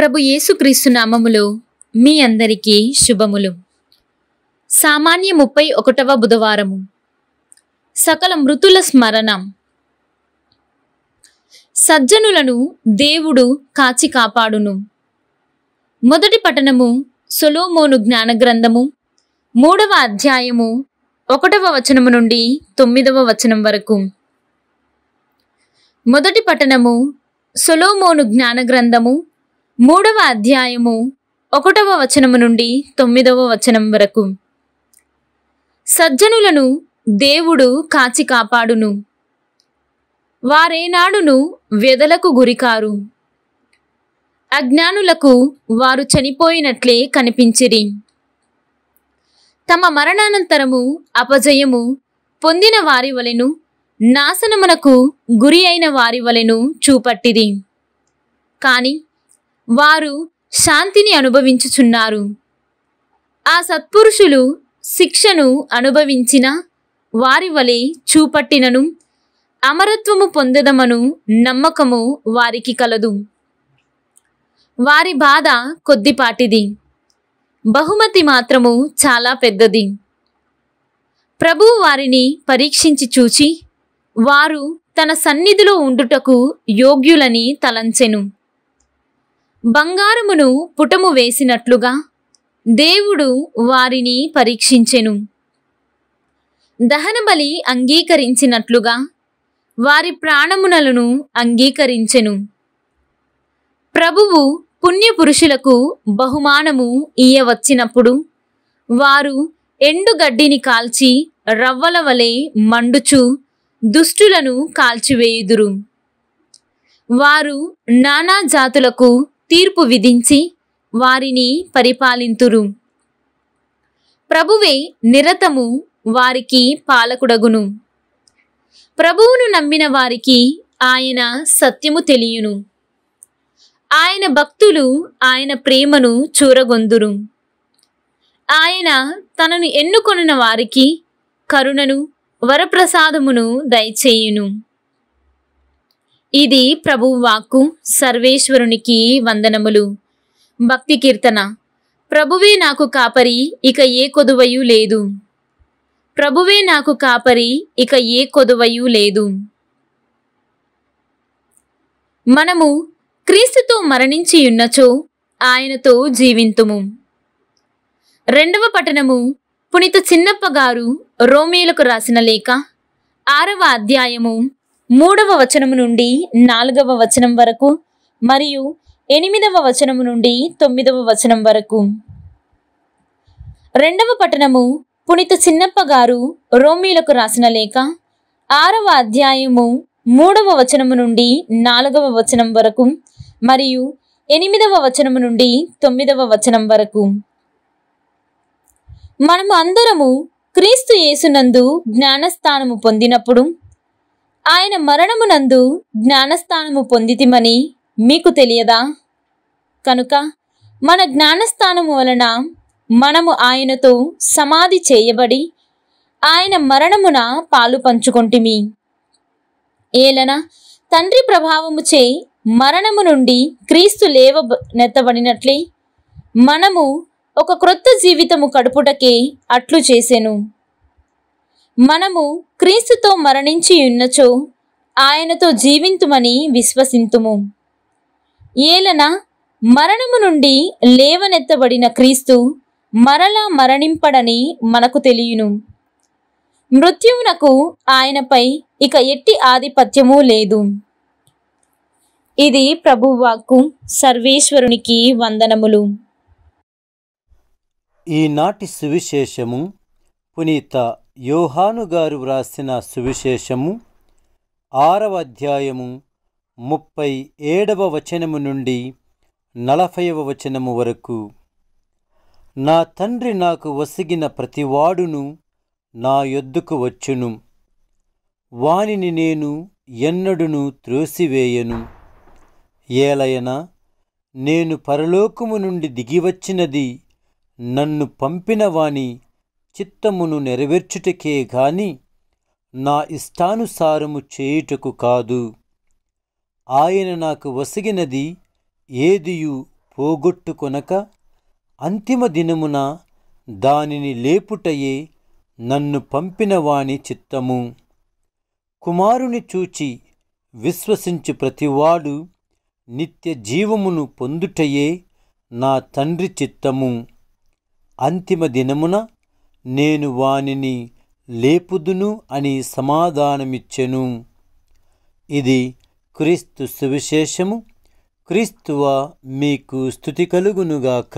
ప్రభు యేసుక్రీస్తు నామములో మీ అందరికీ శుభములు సామాన్య ముప్పై ఒకటవ బుధవారము సకల మృతుల స్మరణ సజ్జనులను దేవుడు కాచి కాపాడును మొదటి పట్టణము సొలోమోను జ్ఞానగ్రంథము మూడవ అధ్యాయము ఒకటవ వచనము నుండి తొమ్మిదవ వచనం వరకు మొదటి పట్టణము సొలోమోను జ్ఞానగ్రంథము మూడవ అధ్యాయము ఒకటవ వచనము నుండి తొమ్మిదవ వచనం వరకు సజ్జనులను దేవుడు కాచి కాపాడును వారేనాడును వ్యధలకు గురికారు అజ్ఞానులకు వారు చనిపోయినట్లే కనిపించిరి తమ మరణానంతరము అపజయము పొందిన వారి వలెను నాశనమునకు గురి అయిన వారి వలెను చూపట్టిది కానీ వారు శాంతిని అనుభవించుచున్నారు ఆ సత్పురుషులు శిక్షను అనుభవించిన వారి వలె చూపట్టినను అమరత్వము పొందదమను నమ్మకము వారికి కలదు వారి బాధ కొద్దిపాటిది బహుమతి మాత్రము చాలా పెద్దది ప్రభు వారిని పరీక్షించి చూచి వారు తన సన్నిధిలో ఉండుటకు యోగ్యులని తలంచెను బంగారమును పుటము వేసినట్లుగా దేవుడు వారిని పరీక్షించెను దహనబలి అంగీకరించినట్లుగా వారి ప్రాణమునలను అంగీకరించెను ప్రభువు పుణ్యపురుషులకు బహుమానము ఇయ్యవచ్చినప్పుడు వారు ఎండుగడ్డిని కాల్చి రవ్వల వలె మండుచు దుష్టులను కాల్చివేయుదురు వారు నానా జాతులకు తీర్పు విధించి వారిని పరిపాలింతురు ప్రభువే నిరతము వారికి పాలకుడగును ప్రభువును నమ్మిన వారికి ఆయన సత్యము తెలియను ఆయన భక్తులు ఆయన ప్రేమను చూరగొందురు ఆయన తనను ఎన్నుకొనిన వారికి కరుణను వరప్రసాదమును దయచేయును ఇది ప్రభు వాక్కు సర్వేశ్వరునికి వందనములు భక్తి కీర్తన ప్రభువే నాకు కాపరి ఇక ఏ కొదువయు లేదు ప్రభువే నాకు కాపరి ఇక ఏ కొదువయు లేదు మనము క్రీస్తుతో మరణించియున్నచో ఆయనతో జీవింతుము రెండవ పట్టణము పునీత చిన్నప్ప గారు రోమేలకు రాసిన లేఖ ఆరవ అధ్యాయము మూడవ వచనము నుండి నాలుగవ వచనం వరకు మరియు ఎనిమిదవ వచనము నుండి తొమ్మిదవ వచనం వరకు రెండవ పట్టణము పునిత చిన్నప్ప గారు రోమీలకు రాసిన లేఖ ఆరవ అధ్యాయము మూడవ వచనము నుండి నాలుగవ వచనం వరకు మరియు ఎనిమిదవ వచనము నుండి తొమ్మిదవ వచనం వరకు మనము అందరము క్రీస్తు యేసునందు జ్ఞానస్థానము పొందినప్పుడు ఆయన మరణమునందు జ్ఞానస్థానము పొందితిమని మీకు తెలియదా కనుక మన జ్ఞానస్థానము వలన మనము ఆయనతో సమాధి చేయబడి ఆయన మరణమున పాలు పంచుకొంటిమి ఏలన తండ్రి చే మరణము నుండి క్రీస్తు లేవ నెత్తబడినట్లే మనము ఒక క్రొత్త జీవితము కడుపుటకే అట్లు చేసెను మనము క్రీస్తుతో మరణించి ఉన్నచో ఆయనతో జీవింతుమని విశ్వసింతుము ఏలన మరణము నుండి లేవనెత్తబడిన క్రీస్తు మరలా మరణింపడని మనకు తెలియను మృత్యువునకు ఆయనపై ఇక ఎట్టి ఆధిపత్యము లేదు ఇది ప్రభువాక్కు సర్వేశ్వరునికి వందనములు ఈనాటి సువిశేషము పునీత యోహాను గారు వ్రాసిన సువిశేషము ఆరవ అధ్యాయము ముప్పై ఏడవ వచనము నుండి నలభైవ వచనము వరకు నా తండ్రి నాకు వసిగిన ప్రతివాడును నా యొద్దుకు వచ్చును వానిని నేను ఎన్నడును త్రోసివేయను ఏలయన నేను పరలోకము నుండి దిగివచ్చినది నన్ను పంపినవాణి చిత్తమును నెరవేర్చుటకే గాని నా ఇష్టానుసారము చేయుటకు కాదు ఆయన నాకు వసిగినది ఏదియు పోగొట్టుకొనక అంతిమ దినమున దానిని లేపుటయే నన్ను పంపినవాణి చిత్తము కుమారుని చూచి విశ్వసించు ప్రతివాడు నిత్య జీవమును పొందుటయే నా తండ్రి చిత్తము అంతిమ దినమున నేను వానిని లేపుదును అని సమాధానమిచ్చెను ఇది క్రీస్తు సువిశేషము క్రీస్తువ మీకు స్థుతి కలుగునుగాక